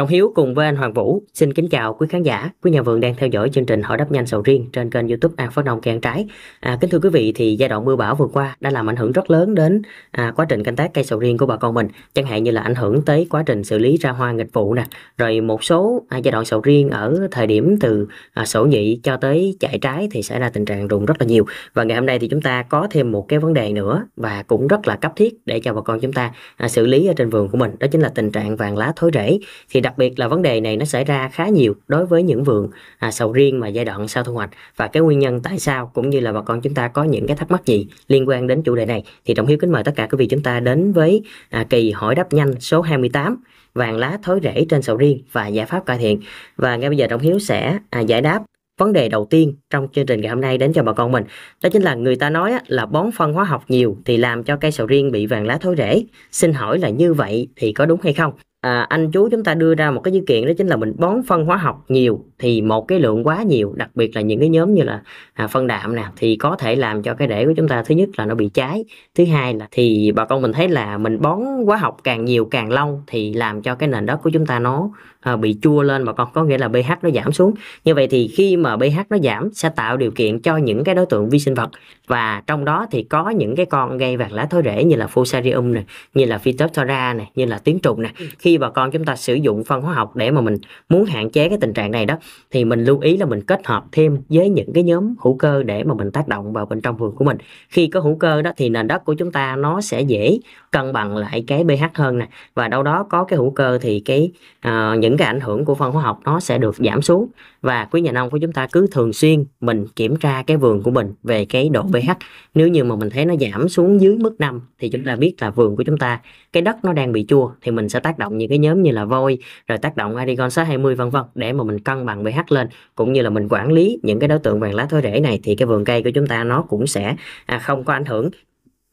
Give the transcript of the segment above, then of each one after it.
Trọng Hiếu cùng với anh Hoàng Vũ xin kính chào quý khán giả, quý nhà vườn đang theo dõi chương trình Hỏi đáp nhanh sầu riêng trên kênh YouTube An Phát Nông Cây ăn trái. À, kính thưa quý vị thì giai đoạn mưa bão vừa qua đã làm ảnh hưởng rất lớn đến à, quá trình canh tác cây sầu riêng của bà con mình, chẳng hạn như là ảnh hưởng tới quá trình xử lý ra hoa nghịch vụ nè, rồi một số à, giai đoạn sầu riêng ở thời điểm từ à, sổ nhị cho tới chạy trái thì xảy ra tình trạng rụng rất là nhiều. Và ngày hôm nay thì chúng ta có thêm một cái vấn đề nữa và cũng rất là cấp thiết để cho bà con chúng ta à, xử lý ở trên vườn của mình, đó chính là tình trạng vàng lá thối rễ. Thì đặc biệt là vấn đề này nó xảy ra khá nhiều đối với những vườn à, sầu riêng mà giai đoạn sau thu hoạch và cái nguyên nhân tại sao cũng như là bà con chúng ta có những cái thắc mắc gì liên quan đến chủ đề này thì Trọng Hiếu kính mời tất cả quý vị chúng ta đến với à, kỳ hỏi đáp nhanh số 28 vàng lá thối rễ trên sầu riêng và giải pháp cải thiện và ngay bây giờ Trọng Hiếu sẽ à, giải đáp vấn đề đầu tiên trong chương trình ngày hôm nay đến cho bà con mình đó chính là người ta nói là bón phân hóa học nhiều thì làm cho cây sầu riêng bị vàng lá thối rễ xin hỏi là như vậy thì có đúng hay không à, anh chú chúng ta đưa ra một cái dữ kiện đó chính là mình bón phân hóa học nhiều thì một cái lượng quá nhiều đặc biệt là những cái nhóm như là à, phân đạm nè thì có thể làm cho cái rễ của chúng ta thứ nhất là nó bị cháy thứ hai là thì bà con mình thấy là mình bón hóa học càng nhiều càng lâu thì làm cho cái nền đất của chúng ta nó à, bị chua lên bà con có nghĩa là pH nó giảm xuống như vậy thì khi mà pH nó giảm sẽ tạo điều kiện cho những cái đối tượng vi sinh vật và trong đó thì có những cái con gây vàng lá thối rễ như là fusarium này như là phytophthora này như là tiếng trùng này ừ. khi khi bà con chúng ta sử dụng phân hóa học để mà mình muốn hạn chế cái tình trạng này đó thì mình lưu ý là mình kết hợp thêm với những cái nhóm hữu cơ để mà mình tác động vào bên trong vườn của mình khi có hữu cơ đó thì nền đất của chúng ta nó sẽ dễ cân bằng lại cái pH hơn nè và đâu đó có cái hữu cơ thì cái uh, những cái ảnh hưởng của phân hóa học nó sẽ được giảm xuống và quý nhà nông của chúng ta cứ thường xuyên mình kiểm tra cái vườn của mình về cái độ pH nếu như mà mình thấy nó giảm xuống dưới mức 5 thì chúng ta biết là vườn của chúng ta cái đất nó đang bị chua thì mình sẽ tác động những cái nhóm như là vôi rồi tác động Arigon 620 vân vân để mà mình cân bằng pH lên cũng như là mình quản lý những cái đối tượng vàng lá thối rễ này thì cái vườn cây của chúng ta nó cũng sẽ à, không có ảnh hưởng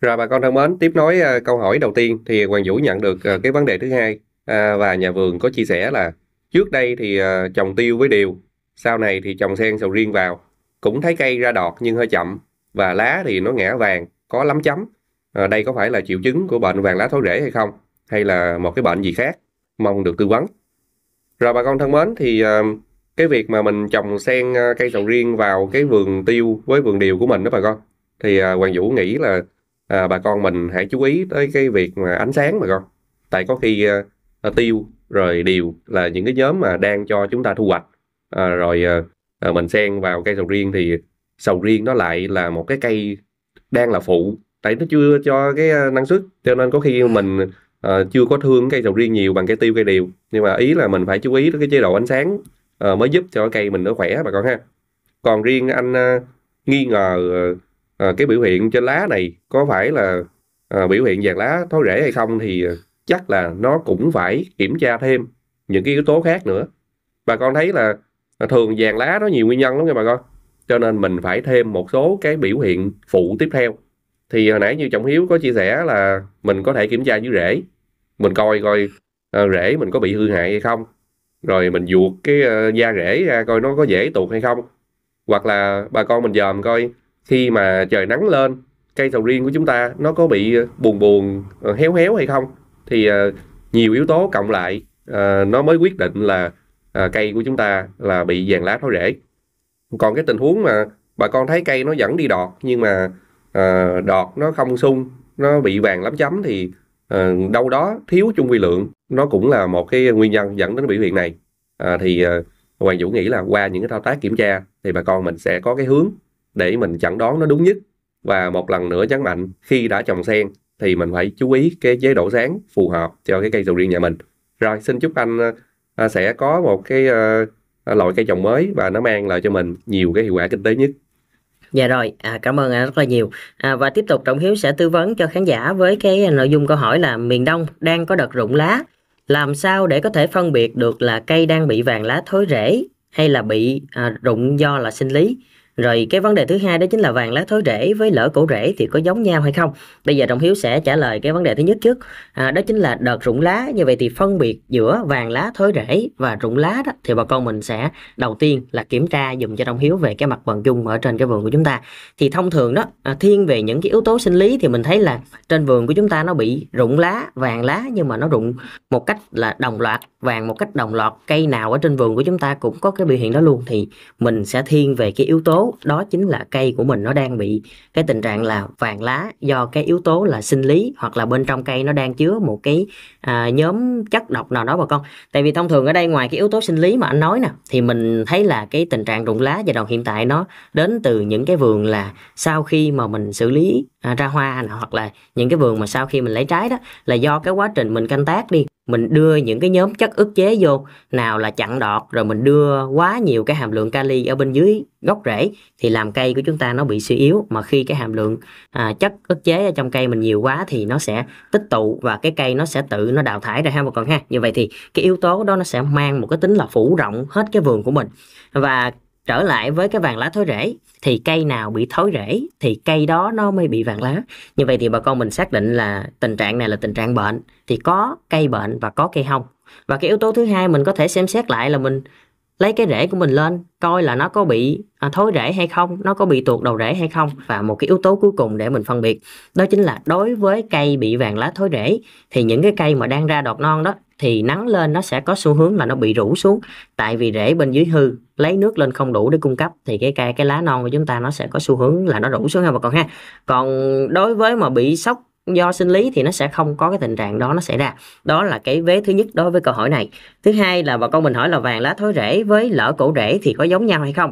rồi bà con thân mến, tiếp nối uh, câu hỏi đầu tiên thì Hoàng Vũ nhận được uh, cái vấn đề thứ hai uh, và nhà vườn có chia sẻ là trước đây thì uh, trồng tiêu với điều, sau này thì trồng sen sầu riêng vào, cũng thấy cây ra đọt nhưng hơi chậm và lá thì nó ngã vàng, có lắm chấm. Ờ, đây có phải là triệu chứng của bệnh vàng lá thối rễ hay không hay là một cái bệnh gì khác mong được tư vấn rồi bà con thân mến thì ờ, cái việc mà mình trồng sen ờ, cây sầu riêng vào cái vườn tiêu với vườn điều của mình đó bà con thì Hoàng Vũ nghĩ là à, bà con mình hãy chú ý tới cái việc mà ánh sáng bà con tại có khi à, tiêu rồi điều là những cái nhóm mà đang cho chúng ta thu hoạch à, rồi à, mình xen vào cây sầu riêng thì sầu riêng nó lại là một cái cây đang là phụ tại nó chưa cho cái ờ, năng suất cho nên có khi ừ. mình uh, chưa có thương cây sầu riêng nhiều bằng cây tiêu cây điều nhưng mà ý là mình phải chú ý tới cái chế độ ánh sáng uh, mới giúp cho cây mình nó khỏe bà con ha còn riêng anh uh, nghi ngờ uh, cái biểu hiện trên lá này có phải là uh, biểu hiện vàng lá thối rễ hay không thì chắc là nó cũng phải kiểm tra thêm những cái yếu tố khác nữa bà con thấy là thường vàng lá nó nhiều nguyên nhân lắm nha bà con cho nên mình phải thêm một số cái biểu hiện phụ tiếp theo thì hồi nãy như trọng hiếu có chia sẻ là mình có thể kiểm tra dưới rễ mình coi coi ờ, rễ mình có bị hư hại hay không rồi mình vuột cái ờ, da rễ ra coi nó có dễ tuột hay không hoặc là bà con mình dòm coi khi mà trời nắng lên cây sầu riêng của chúng ta nó có bị ờ, buồn buồn héo héo hay không thì nhiều yếu tố cộng lại nó mới quyết định là cây của chúng ta là bị vàng lá thối rễ còn cái tình huống mà bà con thấy cây nó vẫn đi đọt nhưng mà Ờ, đọt nó không sung nó bị vàng lắm chấm thì à, đâu đó thiếu chung vi lượng nó cũng là một cái nguyên nhân dẫn đến biểu hiện này à, thì à, hoàng vũ nghĩ là qua những cái thao tác kiểm tra thì bà con mình sẽ có cái hướng để mình chẩn đoán nó đúng nhất và một lần nữa nhấn mạnh khi đã trồng sen thì mình phải chú ý cái chế độ sáng phù hợp cho cái cây sầu riêng nhà mình rồi xin chúc anh sẽ có một cái loại cây trồng mới và nó mang lại cho mình nhiều cái hiệu quả kinh tế nhất Dạ rồi, à, cảm ơn anh rất là nhiều. À, và tiếp tục Trọng Hiếu sẽ tư vấn cho khán giả với cái à, nội dung câu hỏi là miền Đông đang có đợt rụng lá. Làm sao để có thể phân biệt được là cây đang bị vàng lá thối rễ hay là bị à, rụng do là sinh lý? Rồi cái vấn đề thứ hai đó chính là vàng lá thối rễ với lỡ cổ rễ thì có giống nhau hay không? Bây giờ đồng Hiếu sẽ trả lời cái vấn đề thứ nhất trước. À, đó chính là đợt rụng lá. Như vậy thì phân biệt giữa vàng lá thối rễ và rụng lá đó thì bà con mình sẽ đầu tiên là kiểm tra dùng cho đồng Hiếu về cái mặt bằng chung ở trên cái vườn của chúng ta. Thì thông thường đó à, thiên về những cái yếu tố sinh lý thì mình thấy là trên vườn của chúng ta nó bị rụng lá, vàng lá nhưng mà nó rụng một cách là đồng loạt, vàng một cách đồng loạt. Cây nào ở trên vườn của chúng ta cũng có cái biểu hiện đó luôn thì mình sẽ thiên về cái yếu tố đó chính là cây của mình nó đang bị cái tình trạng là vàng lá do cái yếu tố là sinh lý hoặc là bên trong cây nó đang chứa một cái à, nhóm chất độc nào đó bà con tại vì thông thường ở đây ngoài cái yếu tố sinh lý mà anh nói nè thì mình thấy là cái tình trạng rụng lá giai đoạn hiện tại nó đến từ những cái vườn là sau khi mà mình xử lý à, ra hoa hoặc là những cái vườn mà sau khi mình lấy trái đó là do cái quá trình mình canh tác đi mình đưa những cái nhóm chất ức chế vô nào là chặn đọt rồi mình đưa quá nhiều cái hàm lượng kali ở bên dưới gốc rễ thì làm cây của chúng ta nó bị suy yếu mà khi cái hàm lượng à, chất ức chế ở trong cây mình nhiều quá thì nó sẽ tích tụ và cái cây nó sẽ tự nó đào thải ra ha một còn ha như vậy thì cái yếu tố đó nó sẽ mang một cái tính là phủ rộng hết cái vườn của mình và trở lại với cái vàng lá thối rễ thì cây nào bị thối rễ thì cây đó nó mới bị vàng lá như vậy thì bà con mình xác định là tình trạng này là tình trạng bệnh thì có cây bệnh và có cây hông và cái yếu tố thứ hai mình có thể xem xét lại là mình lấy cái rễ của mình lên coi là nó có bị à, thối rễ hay không nó có bị tuột đầu rễ hay không và một cái yếu tố cuối cùng để mình phân biệt đó chính là đối với cây bị vàng lá thối rễ thì những cái cây mà đang ra đọt non đó thì nắng lên nó sẽ có xu hướng là nó bị rũ xuống tại vì rễ bên dưới hư lấy nước lên không đủ để cung cấp thì cái cây cái lá non của chúng ta nó sẽ có xu hướng là nó rũ xuống ha bà con ha còn đối với mà bị sốc do sinh lý thì nó sẽ không có cái tình trạng đó nó xảy ra đó là cái vế thứ nhất đối với câu hỏi này thứ hai là bà con mình hỏi là vàng lá thối rễ với lỡ cổ rễ thì có giống nhau hay không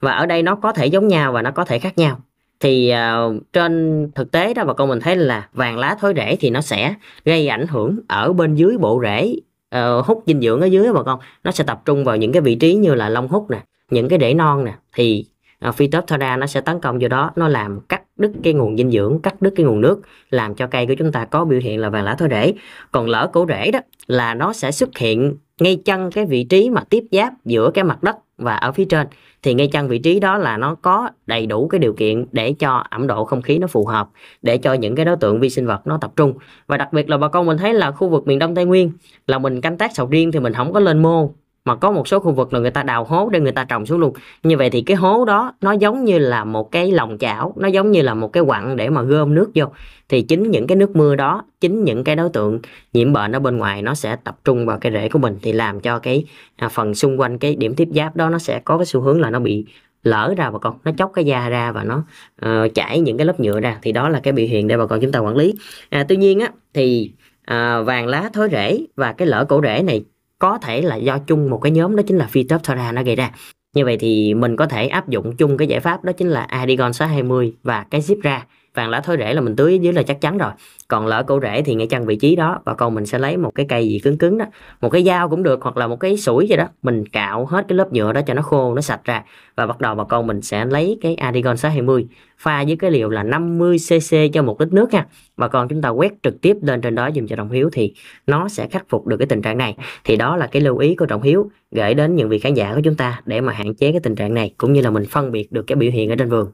và ở đây nó có thể giống nhau và nó có thể khác nhau thì uh, trên thực tế đó bà con mình thấy là vàng lá thối rễ thì nó sẽ gây ảnh hưởng ở bên dưới bộ rễ uh, hút dinh dưỡng ở dưới bà con nó sẽ tập trung vào những cái vị trí như là lông hút nè những cái rễ non nè thì uh, Phytophthora nó sẽ tấn công vô đó nó làm cắt đứt cái nguồn dinh dưỡng cắt đứt cái nguồn nước làm cho cây của chúng ta có biểu hiện là vàng lá thối rễ còn lỡ cổ rễ đó là nó sẽ xuất hiện ngay chân cái vị trí mà tiếp giáp giữa cái mặt đất và ở phía trên thì ngay chân vị trí đó là nó có đầy đủ cái điều kiện để cho ẩm độ không khí nó phù hợp để cho những cái đối tượng vi sinh vật nó tập trung và đặc biệt là bà con mình thấy là khu vực miền đông tây nguyên là mình canh tác sầu riêng thì mình không có lên mô mà có một số khu vực là người ta đào hố để người ta trồng xuống luôn như vậy thì cái hố đó nó giống như là một cái lòng chảo nó giống như là một cái quặng để mà gom nước vô thì chính những cái nước mưa đó chính những cái đối tượng nhiễm bệnh ở bên ngoài nó sẽ tập trung vào cái rễ của mình thì làm cho cái à, phần xung quanh cái điểm tiếp giáp đó nó sẽ có cái xu hướng là nó bị lỡ ra bà con nó chóc cái da ra và nó uh, chảy những cái lớp nhựa ra thì đó là cái biểu hiện để bà con chúng ta quản lý à, tuy nhiên á thì à, vàng lá thối rễ và cái lỡ cổ rễ này có thể là do chung một cái nhóm đó chính là Phytophthora nó gây ra như vậy thì mình có thể áp dụng chung cái giải pháp đó chính là Adigon 620 và cái zip vàng lá thối rễ là mình tưới dưới là chắc chắn rồi còn lỡ cổ rễ thì ngay chân vị trí đó và còn mình sẽ lấy một cái cây gì cứng cứng đó một cái dao cũng được hoặc là một cái sủi gì đó mình cạo hết cái lớp nhựa đó cho nó khô nó sạch ra và bắt đầu bà con mình sẽ lấy cái Adigon 620 pha với cái liều là 50 cc cho một lít nước nha bà con chúng ta quét trực tiếp lên trên đó dùm cho Trọng Hiếu thì nó sẽ khắc phục được cái tình trạng này thì đó là cái lưu ý của Trọng Hiếu gửi đến những vị khán giả của chúng ta để mà hạn chế cái tình trạng này cũng như là mình phân biệt được cái biểu hiện ở trên vườn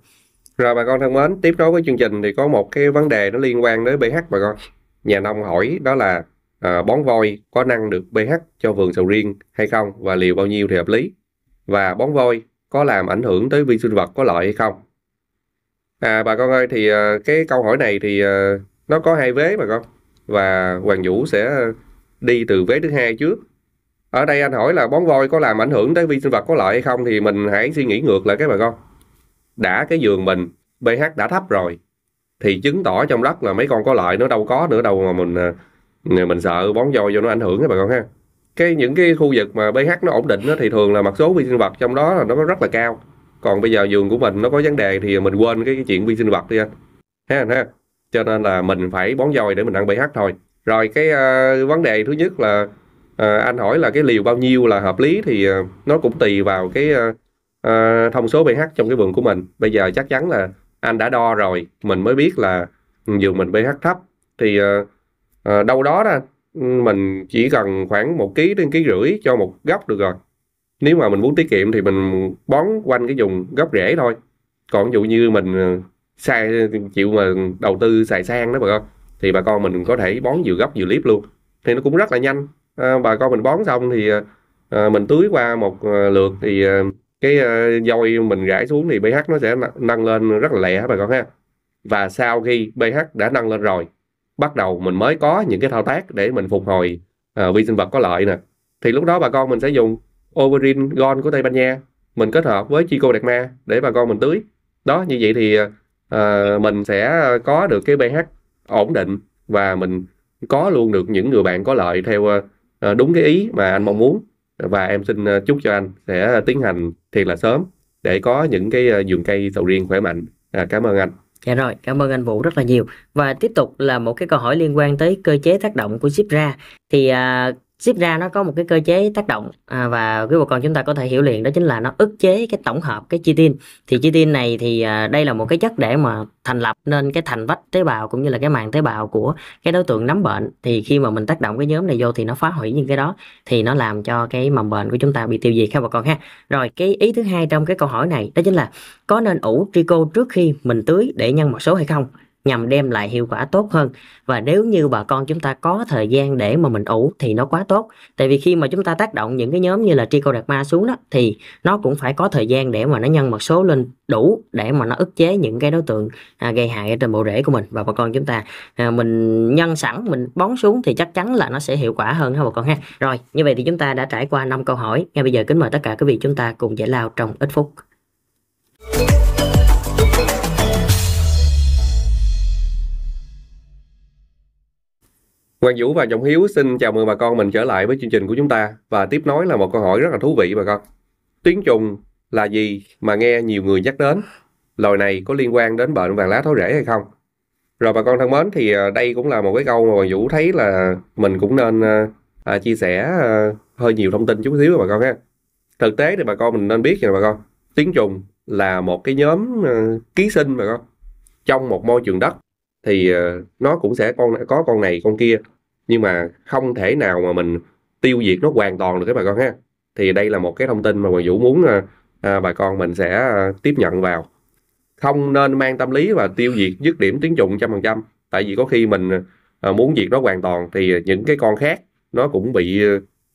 rồi bà con thân mến, tiếp nối với chương trình thì có một cái vấn đề nó liên quan đến pH bà con. Nhà nông hỏi đó là à, bón vôi có năng được pH cho vườn sầu riêng hay không và liều bao nhiêu thì hợp lý. Và bón vôi có làm ảnh hưởng tới vi sinh vật có lợi hay không. À bà con ơi thì à, cái câu hỏi này thì à, nó có hai vế bà con và Hoàng Vũ sẽ đi từ vế thứ hai trước. Ở đây anh hỏi là bón vôi có làm ảnh hưởng tới vi sinh vật có lợi hay không thì mình hãy suy nghĩ ngược lại các bà con đã cái giường mình pH đã thấp rồi thì chứng tỏ trong đất là mấy con có lợi nó đâu có nữa đâu mà mình à, mình sợ bón voi vô nó ảnh hưởng các bà con ha cái những cái khu vực mà pH nó ổn định đó, thì thường là mặt số vi sinh vật trong đó là nó rất là cao còn bây giờ giường của mình nó có vấn đề thì mình quên cái, cái chuyện vi sinh vật đi anh ha ha cho nên là mình phải bón voi để mình ăn pH thôi rồi cái uh, vấn đề thứ nhất là uh, anh hỏi là cái liều bao nhiêu là hợp lý thì uh, nó cũng tùy vào cái uh, Ờ, thông số pH trong cái vườn của mình bây giờ chắc chắn là anh đã đo rồi mình mới biết là ừ, vườn mình pH thấp thì uh, đâu đó đó ừ, mình chỉ cần khoảng một ký đến ký rưỡi cho một gốc được rồi nếu mà mình muốn tiết kiệm thì mình bón quanh cái vùng gốc rễ thôi còn ví dụ như mình sai chịu mà đầu tư xài sang đó bà con thì bà con mình có thể bón vừa gốc vừa clip luôn thì nó cũng rất là nhanh à, bà con mình bón xong thì à, mình tưới qua một à, lượt thì à, cái uh, ờ, dôi mình rải xuống thì pH nó sẽ nâng lên rất là lẹ bà con ha và sau khi pH đã nâng lên rồi bắt đầu mình mới có những cái thao tác để mình phục hồi uh, vi sinh vật có lợi nè thì lúc đó bà con mình sẽ dùng Overin Gon của Tây Ban Nha mình kết hợp với Chico Đạt Ma để bà con mình tưới đó như vậy thì uh, mình sẽ có được cái pH ổn định và mình có luôn được những người bạn có lợi theo uh, đúng cái ý mà anh mong muốn và em xin ờ, chúc cho anh sẽ tiến hành thiệt là sớm để có những cái ờ, vườn cây sầu riêng khỏe mạnh à, cảm ơn anh Dạ rồi, cảm ơn anh Vũ rất là nhiều. Và tiếp tục là một cái câu hỏi liên quan tới cơ chế tác động của ship ra Thì à, Xếp ra nó có một cái cơ chế tác động à, và quý bà con chúng ta có thể hiểu liền đó chính là nó ức chế cái tổng hợp cái chitin. Thì chitin này thì à, đây là một cái chất để mà thành lập nên cái thành vách tế bào cũng như là cái màng tế bào của cái đối tượng nấm bệnh. Thì khi mà mình tác động cái nhóm này vô thì nó phá hủy những cái đó thì nó làm cho cái mầm bệnh của chúng ta bị tiêu diệt các bà con ha. Rồi cái ý thứ hai trong cái câu hỏi này đó chính là có nên ủ trico trước khi mình tưới để nhân một số hay không? nhằm đem lại hiệu quả tốt hơn và nếu như bà con chúng ta có thời gian để mà mình ủ thì nó quá tốt tại vì khi mà chúng ta tác động những cái nhóm như là trichoderma xuống đó thì nó cũng phải có thời gian để mà nó nhân mật số lên đủ để mà nó ức chế những cái đối tượng à, gây hại trên bộ rễ của mình và bà con chúng ta à, mình nhân sẵn mình bón xuống thì chắc chắn là nó sẽ hiệu quả hơn ha bà con ha rồi như vậy thì chúng ta đã trải qua năm câu hỏi ngay bây giờ kính mời tất cả quý vị chúng ta cùng giải lao trong ít phút Quang Vũ và Trọng Hiếu xin chào mừng bà con mình trở lại với chương trình của chúng ta và tiếp nối là một câu hỏi rất là thú vị bà con. Tuyến trùng là gì mà nghe nhiều người nhắc đến? Loài này có liên quan đến bệnh vàng lá thối rễ hay không? Rồi bà con thân mến thì ờ, đây cũng là một cái câu mà Quang Vũ thấy là mình cũng nên ờ, à, chia sẻ à, hơi nhiều thông tin chút xíu bà con ha. Thực tế thì bà con mình nên biết rồi bà con. tuyến trùng là một cái nhóm à, ký sinh bà con trong một môi trường đất thì ờ, nó cũng sẽ con có con này con kia nhưng mà không thể nào mà mình tiêu diệt nó hoàn toàn được các bà con ha thì đây là một cái thông tin mà Hoàng Vũ muốn ờ, à, bà con mình sẽ ờ, tiếp nhận vào không nên mang tâm lý và tiêu diệt dứt điểm tiến dụng trăm phần trăm tại vì có khi mình à, muốn diệt nó hoàn toàn thì những cái con khác nó cũng bị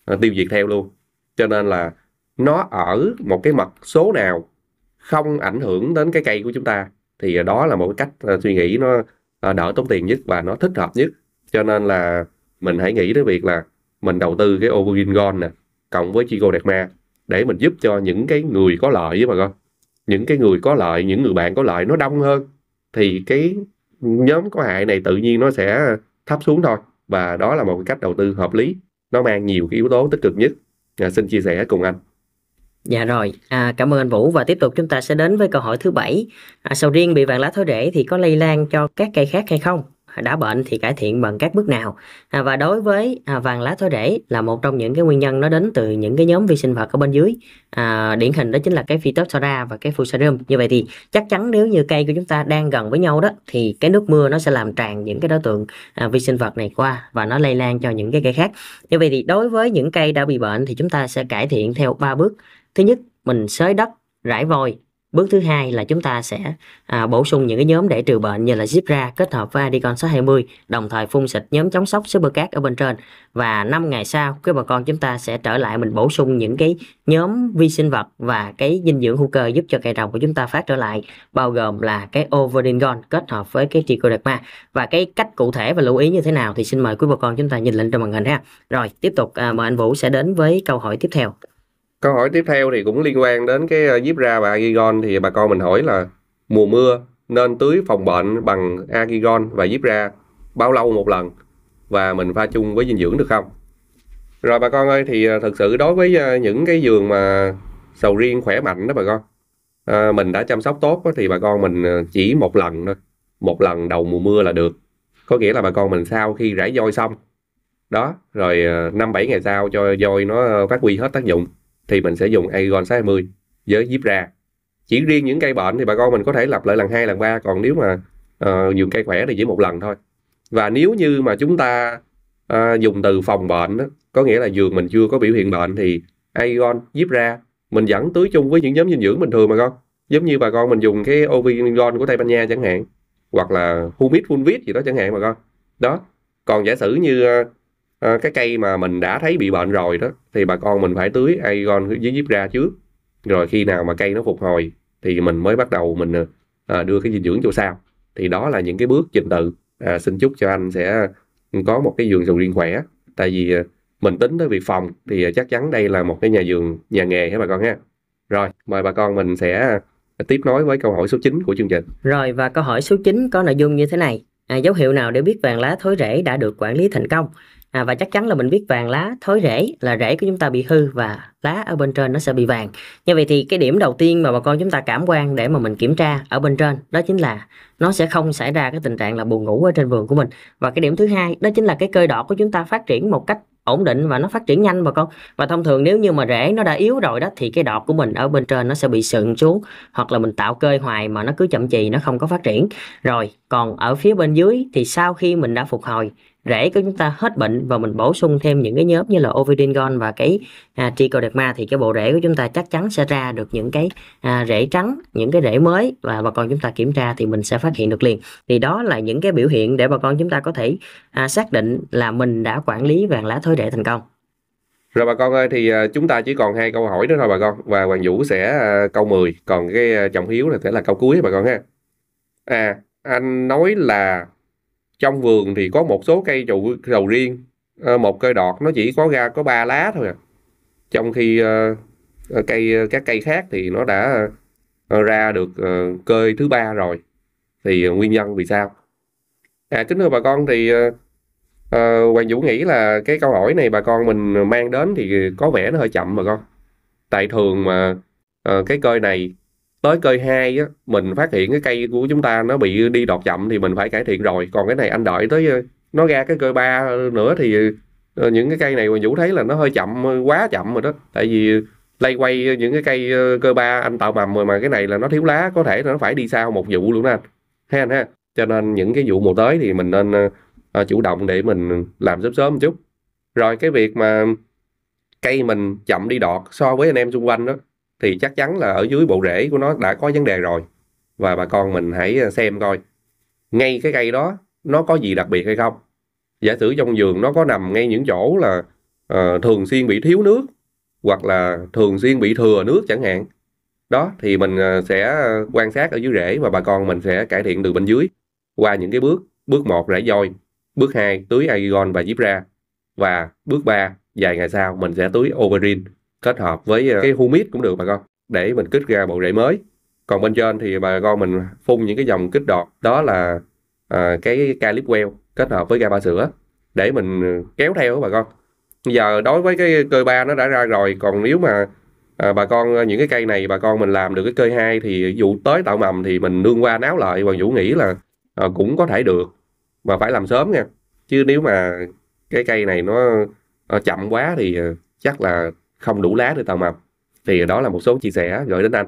à, tiêu diệt theo luôn cho nên là nó ở một cái mật số nào không ảnh hưởng đến cái cây của chúng ta thì đó là một cách suy nghĩ nó Ờ, đỡ tốn tiền nhất và nó thích hợp nhất cho nên là mình hãy nghĩ tới việc là mình đầu tư cái Overgreen Gold nè cộng với Chico Đẹp Ma để mình giúp cho những cái người có lợi với bà con những cái người có lợi những người bạn có lợi nó đông hơn thì cái nhóm có hại này tự nhiên nó sẽ thấp xuống thôi và đó là một cách đầu tư hợp lý nó mang nhiều cái yếu tố tích cực nhất à, xin chia sẻ cùng anh Dạ rồi, à, cảm ơn anh Vũ và tiếp tục chúng ta sẽ đến với câu hỏi thứ bảy. À, sầu riêng bị vàng lá thối rễ thì có lây lan cho các cây khác hay không? À, đã bệnh thì cải thiện bằng các bước nào? À, và đối với à, vàng lá thối rễ là một trong những cái nguyên nhân nó đến từ những cái nhóm vi sinh vật ở bên dưới. À, điển hình đó chính là cái Phytophthora và cái Fusarium. Như vậy thì chắc chắn nếu như cây của chúng ta đang gần với nhau đó thì cái nước mưa nó sẽ làm tràn những cái đối tượng à, vi sinh vật này qua và nó lây lan cho những cái cây khác. Như vậy thì đối với những cây đã bị bệnh thì chúng ta sẽ cải thiện theo ba bước thứ nhất mình xới đất rải vôi bước thứ hai là chúng ta sẽ à, bổ sung những cái nhóm để trừ bệnh như là Zipra kết hợp với Adicon 620 đồng thời phun xịt nhóm chống sốc cát ở bên trên và 5 ngày sau quý bà con chúng ta sẽ trở lại mình bổ sung những cái nhóm vi sinh vật và cái dinh dưỡng hữu cơ giúp cho cây trồng của chúng ta phát trở lại bao gồm là cái Overdingon kết hợp với cái Trichoderma và cái cách cụ thể và lưu ý như thế nào thì xin mời quý bà con chúng ta nhìn lên trên màn hình ha rồi tiếp tục à, mời anh Vũ sẽ đến với câu hỏi tiếp theo câu hỏi tiếp theo thì cũng liên quan đến cái diếp ờ, ra và agigon thì bà con mình hỏi là mùa mưa nên tưới phòng bệnh bằng agigon và diếp ra bao lâu một lần và mình pha chung với dinh dưỡng được không rồi bà con ơi thì ờ, thực sự đối với ờ, những cái giường mà sầu riêng khỏe mạnh đó bà con à, mình đã chăm sóc tốt thì bà con mình chỉ một lần thôi một lần đầu mùa mưa là được có nghĩa là bà con mình sau khi rải dôi xong đó rồi năm bảy ngày sau cho dôi nó phát huy hết tác dụng thì mình sẽ dùng Aegon 620 với díp ra chỉ riêng những cây bệnh thì bà con mình có thể lặp lại lần hai lần ba còn nếu mà ờ, uh, dùng cây khỏe thì chỉ một lần thôi và nếu như mà chúng ta uh, dùng từ phòng bệnh đó, có nghĩa là giường mình chưa có biểu hiện bệnh thì Aegon díp ra mình vẫn tưới chung với những nhóm dinh dưỡng bình thường mà con giống như bà con mình dùng cái Ovigon của Tây Ban Nha chẳng hạn hoặc là Humid Fulvit gì đó chẳng hạn mà con đó còn giả sử như ờ, à, cái cây mà mình đã thấy bị bệnh rồi đó thì bà con mình phải tưới aegon dưới diếp ra trước rồi khi nào mà cây nó phục hồi thì mình mới bắt đầu mình à, đưa cái dinh dưỡng cho sao thì đó là những cái bước trình tự à, xin chúc cho anh sẽ có một cái vườn sầu riêng khỏe tại vì mình tính tới việc phòng thì chắc chắn đây là một cái nhà vườn nhà nghề hết bà con ha rồi mời bà con mình sẽ tiếp nối với câu hỏi số 9 của chương trình rồi và câu hỏi số 9 có nội dung như thế này à, dấu hiệu nào để biết vàng lá thối rễ đã được quản lý thành công à, và chắc chắn là mình biết vàng lá thối rễ là rễ của chúng ta bị hư và lá ở bên trên nó sẽ bị vàng như vậy thì cái điểm đầu tiên mà bà con chúng ta cảm quan để mà mình kiểm tra ở bên trên đó chính là nó sẽ không xảy ra cái tình trạng là buồn ngủ ở trên vườn của mình và cái điểm thứ hai đó chính là cái cây đỏ của chúng ta phát triển một cách ổn định và nó phát triển nhanh bà con và thông thường nếu như mà rễ nó đã yếu rồi đó thì cái đọt của mình ở bên trên nó sẽ bị sượng xuống hoặc là mình tạo cơi hoài mà nó cứ chậm chì nó không có phát triển rồi còn ở phía bên dưới thì sau khi mình đã phục hồi rễ của chúng ta hết bệnh và mình bổ sung thêm những cái nhóm như là ovidingon và cái à, trichoderma thì cái bộ rễ của chúng ta chắc chắn sẽ ra được những cái à, rễ trắng những cái rễ mới và bà con chúng ta kiểm tra thì mình sẽ phát hiện được liền thì đó là những cái biểu hiện để bà con chúng ta có thể à, xác định là mình đã quản lý vàng lá thối rễ thành công rồi bà con ơi thì à, chúng ta chỉ còn hai câu hỏi nữa thôi bà con và Hoàng Vũ sẽ à, câu 10 còn cái à, Trọng Hiếu là sẽ là câu cuối bà con ha. À anh nói là trong vườn thì có một số cây trầu sầu riêng ờ, một cây đọt nó chỉ có ra có ba lá thôi à. trong khi uh, cây các cây khác thì nó đã uh, ra được uh, cơi thứ ba rồi thì nguyên nhân vì sao à kính thưa bà con thì Hoàng Vũ nghĩ là cái câu hỏi này bà con mình mang đến thì có vẻ nó hơi chậm bà con tại thường mà cái cơi này tới cây 2 á, mình phát hiện cái cây của chúng ta nó bị đi đọt chậm thì mình phải cải thiện rồi còn cái này anh đợi tới ờ, nó ra cái cây ba nữa thì ờ, những cái cây này mà vũ thấy là nó hơi chậm ờ, quá chậm rồi đó tại vì lay quay những cái cây cơ ba anh tạo mầm rồi mà cái này là nó thiếu lá có thể là nó phải đi sau một vụ luôn đó anh ha anh ha cho nên những cái vụ mùa tới thì mình nên chủ động để mình làm sớm sớm một chút rồi cái việc mà cây mình chậm đi đọt so với anh em xung quanh đó thì chắc chắn là ở dưới bộ rễ của nó đã có vấn đề rồi và bà con mình hãy à, xem coi ngay cái cây đó nó có gì đặc biệt hay không giả sử trong giường nó có nằm ngay những chỗ là uh, thường xuyên bị thiếu nước hoặc là thường xuyên bị thừa nước chẳng hạn đó thì mình à, sẽ quan sát ở dưới rễ và bà con mình sẽ cải thiện từ bên dưới qua những cái bước bước một rễ dôi bước hai tưới agigon và ra và bước ba vài ngày sau mình sẽ tưới overin kết hợp với ờ, cái humid cũng được bà con để mình kích ra bộ rễ mới còn bên trên thì bà con mình phun những cái dòng kích đọt đó là à, cái calip well kết hợp với ga ba sữa để mình ờ, kéo theo bà con giờ đối với cái cây ba nó đã ra rồi còn nếu mà à, bà con những cái cây này bà con mình làm được cái cây hai thì dụ tới tạo mầm thì mình nương qua náo lại hoàng vũ nghĩ là à, cũng có thể được mà phải làm sớm nha chứ nếu mà cái cây này nó, nó chậm quá thì chắc là không đủ lá để tàu mầm thì đó là một số chia sẻ gửi đến anh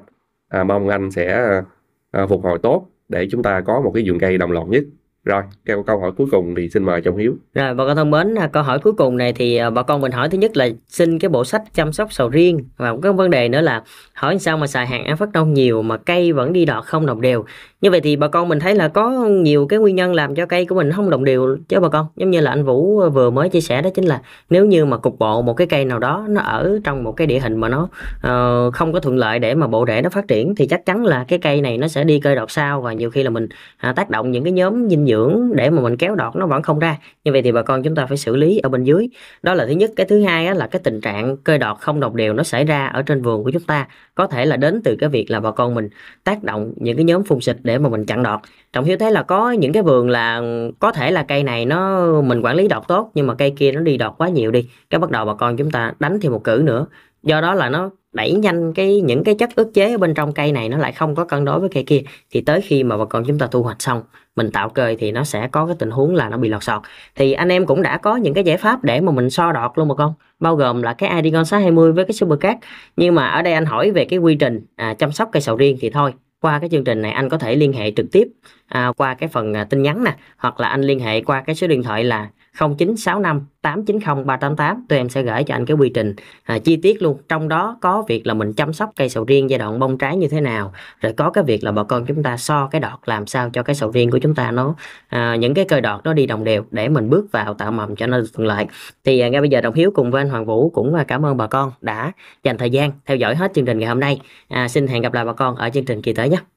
à, mong anh sẽ à, phục hồi tốt để chúng ta có một cái vườn cây đồng loạt nhất rồi theo câu hỏi cuối cùng thì xin mời chồng hiếu rồi bà con thân mến à, câu hỏi cuối cùng này thì à, bà con mình hỏi thứ nhất là xin cái bộ sách chăm sóc sầu riêng và một cái vấn đề nữa là hỏi sao mà xài hàng ăn phát nông nhiều mà cây vẫn đi đọt không đồng đều như vậy thì bà con mình thấy là có nhiều cái nguyên nhân làm cho cây của mình không đồng đều chứ bà con giống như là anh Vũ vừa mới chia sẻ đó chính là nếu như mà cục bộ một cái cây nào đó nó ở trong một cái địa hình mà nó uh, không có thuận lợi để mà bộ rễ nó phát triển thì chắc chắn là cái cây này nó sẽ đi cơi đọt sau và nhiều khi là mình à, tác động những cái nhóm dinh dưỡng để mà mình kéo đọt nó vẫn không ra như vậy thì bà con chúng ta phải xử lý ở bên dưới đó là thứ nhất cái thứ hai là cái tình trạng cơi đọt không đồng đều nó xảy ra ở trên vườn của chúng ta có thể là đến từ cái việc là bà con mình tác động những cái nhóm phun xịt để mà mình chặn đọt trọng hiếu thấy là có những cái vườn là có thể là cây này nó mình quản lý đọt tốt nhưng mà cây kia nó đi đọt quá nhiều đi cái bắt đầu bà con chúng ta đánh thêm một cử nữa do đó là nó đẩy nhanh cái những cái chất ức chế ở bên trong cây này nó lại không có cân đối với cây kia thì tới khi mà bà con chúng ta thu hoạch xong mình tạo cơi thì nó sẽ có cái tình huống là nó bị lọt sọt thì anh em cũng đã có những cái giải pháp để mà mình so đọt luôn bà con bao gồm là cái Adigon 620 với cái Supercat nhưng mà ở đây anh hỏi về cái quy trình à, chăm sóc cây sầu riêng thì thôi qua cái chương trình này anh có thể liên hệ trực tiếp à, qua cái phần à, tin nhắn nè hoặc là anh liên hệ qua cái số điện thoại là 0965 890 388 tụi em sẽ gửi cho anh cái quy trình à, chi tiết luôn trong đó có việc là mình chăm sóc cây sầu riêng giai đoạn bông trái như thế nào rồi có cái việc là bà con chúng ta so cái đọt làm sao cho cái sầu riêng của chúng ta nó à, những cái cây đọt nó đi đồng đều để mình bước vào tạo mầm cho nó thuận lợi thì à, ngay bây giờ đồng hiếu cùng với anh Hoàng Vũ cũng à, cảm ơn bà con đã dành thời gian theo dõi hết chương trình ngày hôm nay à, xin hẹn gặp lại bà con ở chương trình kỳ tới nhé